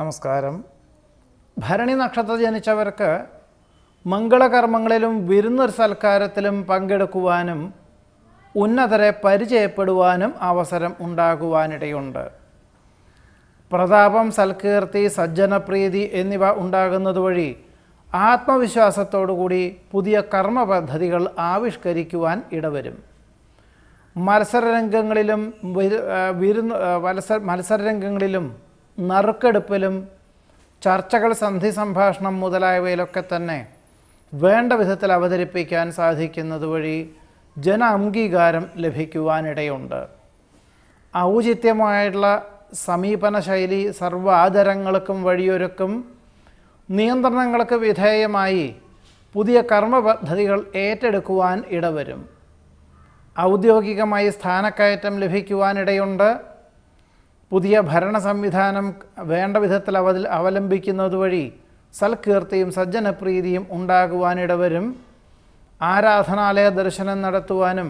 നമസ്കാരം ഭരണി നക്ഷത്ര ജനിച്ചവർക്ക് മംഗളകർമ്മങ്ങളിലും വിരുന്നൊരു സൽക്കാരത്തിലും പങ്കെടുക്കുവാനും ഉന്നതരെ പരിചയപ്പെടുവാനും അവസരം ഉണ്ടാകുവാനിടയുണ്ട് പ്രതാപം സൽകീർത്തി സജ്ജനപ്രീതി എന്നിവ ഉണ്ടാകുന്നത് വഴി ആത്മവിശ്വാസത്തോടുകൂടി പുതിയ കർമ്മ പദ്ധതികൾ ആവിഷ്കരിക്കുവാൻ ഇടവരും മത്സരരംഗങ്ങളിലും വിരുന്ന് മത്സരരംഗങ്ങളിലും നറുക്കെടുപ്പിലും ചർച്ചകൾ സന്ധി സംഭാഷണം മുതലായവയിലൊക്കെ തന്നെ വേണ്ട വിധത്തിൽ അവതരിപ്പിക്കാൻ സാധിക്കുന്നത് വഴി ജന അംഗീകാരം ലഭിക്കുവാനിടയുണ്ട് ഔചിത്യമായിട്ടുള്ള സമീപന ശൈലി സർവ്വ ആദരങ്ങൾക്കും വഴിയൊരുക്കും നിയന്ത്രണങ്ങൾക്ക് വിധേയമായി പുതിയ കർമ്മ പദ്ധതികൾ ഏറ്റെടുക്കുവാൻ ഇടവരും ഔദ്യോഗികമായി സ്ഥാനക്കയറ്റം ലഭിക്കുവാനിടയുണ്ട് പുതിയ ഭരണ സംവിധാനം വേണ്ട വിധത്തിൽ അവ അവലംബിക്കുന്നത് വഴി സൽകീർത്തിയും സജ്ജനപ്രീതിയും ഉണ്ടാകുവാനിടവരും ആരാധനാലയ ദർശനം നടത്തുവാനും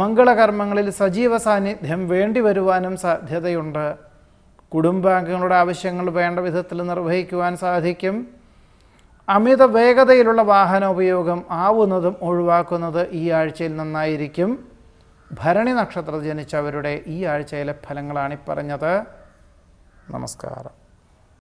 മംഗളകർമ്മങ്ങളിൽ സജീവ സാന്നിധ്യം വേണ്ടിവരുവാനും സാധ്യതയുണ്ട് കുടുംബാംഗങ്ങളുടെ ആവശ്യങ്ങൾ വേണ്ട വിധത്തിൽ നിർവഹിക്കുവാൻ സാധിക്കും അമിത വേഗതയിലുള്ള വാഹന ഉപയോഗം ആവുന്നതും ഒഴിവാക്കുന്നത് ഈ ആഴ്ചയിൽ നന്നായിരിക്കും ഭരണി നക്ഷത്രത്തിൽ ജനിച്ചവരുടെ ഈ ആഴ്ചയിലെ ഫലങ്ങളാണ് ഈ പറഞ്ഞത് നമസ്കാരം